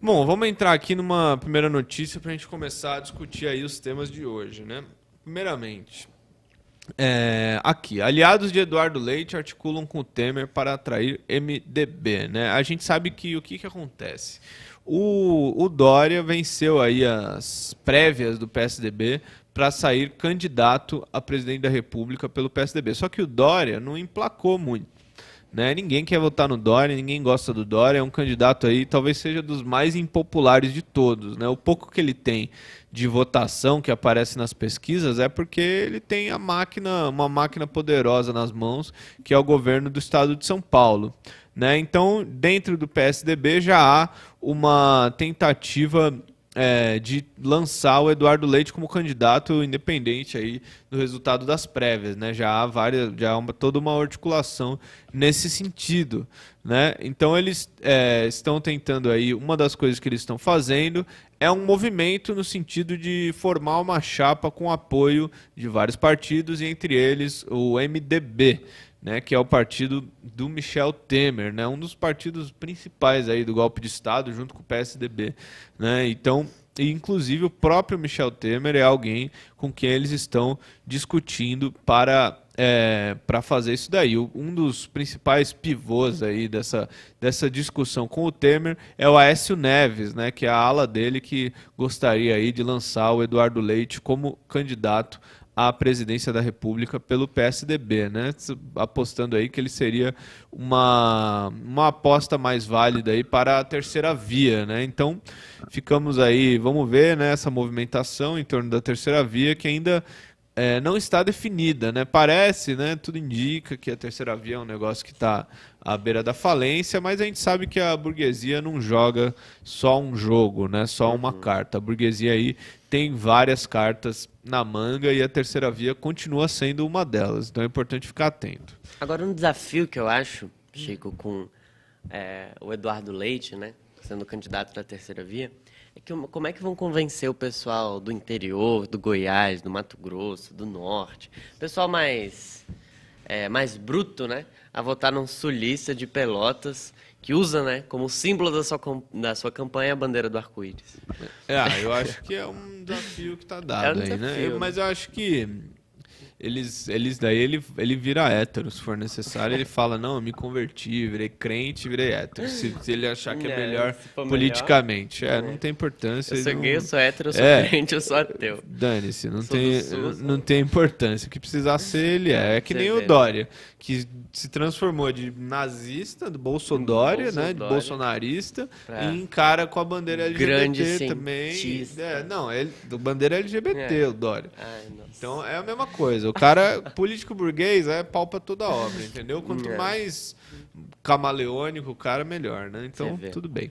Bom, vamos entrar aqui numa primeira notícia para a gente começar a discutir aí os temas de hoje, né? Primeiramente, é, aqui, aliados de Eduardo Leite articulam com o Temer para atrair MDB, né? A gente sabe que o que, que acontece? O, o Dória venceu aí as prévias do PSDB para sair candidato a presidente da República pelo PSDB. Só que o Dória não emplacou muito. Né? Ninguém quer votar no Dória, ninguém gosta do Dória, é um candidato aí, talvez seja dos mais impopulares de todos. Né? O pouco que ele tem de votação que aparece nas pesquisas é porque ele tem a máquina, uma máquina poderosa nas mãos, que é o governo do estado de São Paulo. Né? Então, dentro do PSDB já há uma tentativa é, de lançar o Eduardo Leite como candidato independente aí do resultado das prévias, né? Já há várias, já há uma, toda uma articulação nesse sentido, né? Então eles é, estão tentando aí uma das coisas que eles estão fazendo é um movimento no sentido de formar uma chapa com apoio de vários partidos e entre eles o MDB, né, que é o partido do Michel Temer, né, um dos partidos principais aí do golpe de Estado, junto com o PSDB. Né? Então, e inclusive o próprio Michel Temer é alguém com quem eles estão discutindo para é, para fazer isso daí. Um dos principais pivôs aí dessa, dessa discussão com o Temer é o Aécio Neves, né, que é a ala dele que gostaria aí de lançar o Eduardo Leite como candidato à presidência da República pelo PSDB, né? apostando aí que ele seria uma, uma aposta mais válida aí para a terceira via. Né? Então, ficamos aí, vamos ver né, essa movimentação em torno da terceira via, que ainda é, não está definida, né? Parece, né? Tudo indica que a terceira via é um negócio que está à beira da falência, mas a gente sabe que a burguesia não joga só um jogo, né? Só uma uhum. carta. A burguesia aí tem várias cartas na manga e a terceira via continua sendo uma delas. Então é importante ficar atento. Agora um desafio que eu acho, hum. Chico, com é, o Eduardo Leite, né? sendo candidato da terceira via, é que como é que vão convencer o pessoal do interior, do Goiás, do Mato Grosso, do Norte, pessoal mais é, mais bruto, né, a votar num sulista de Pelotas que usa, né, como símbolo da sua, da sua campanha a bandeira do arco-íris. É, eu acho que é um desafio que está dado é um desafio, aí, né? mas né? eu acho que eles, eles daí ele, ele vira hétero, se for necessário, ele fala, não, eu me converti, virei crente, virei hétero. Se, se ele achar que é, é melhor politicamente. Melhor, é, não né? tem importância. Eu sou não... gay, eu sou hétero, eu sou é. crente, eu sou ateu. Dane-se, não, tem, não tem importância. O que precisar ser, ele é. É que nem o né? Dória, que se transformou de nazista, do Bolsodória, né? De bolsonarista, é. e encara com a bandeira LGBT Grande também. É, não, ele, do bandeira LGBT, é. o Dória. Ai, então é a mesma coisa. O cara, político burguês, é palpa toda obra, entendeu? Quanto é. mais camaleônico o cara, melhor, né? Então, tudo bem.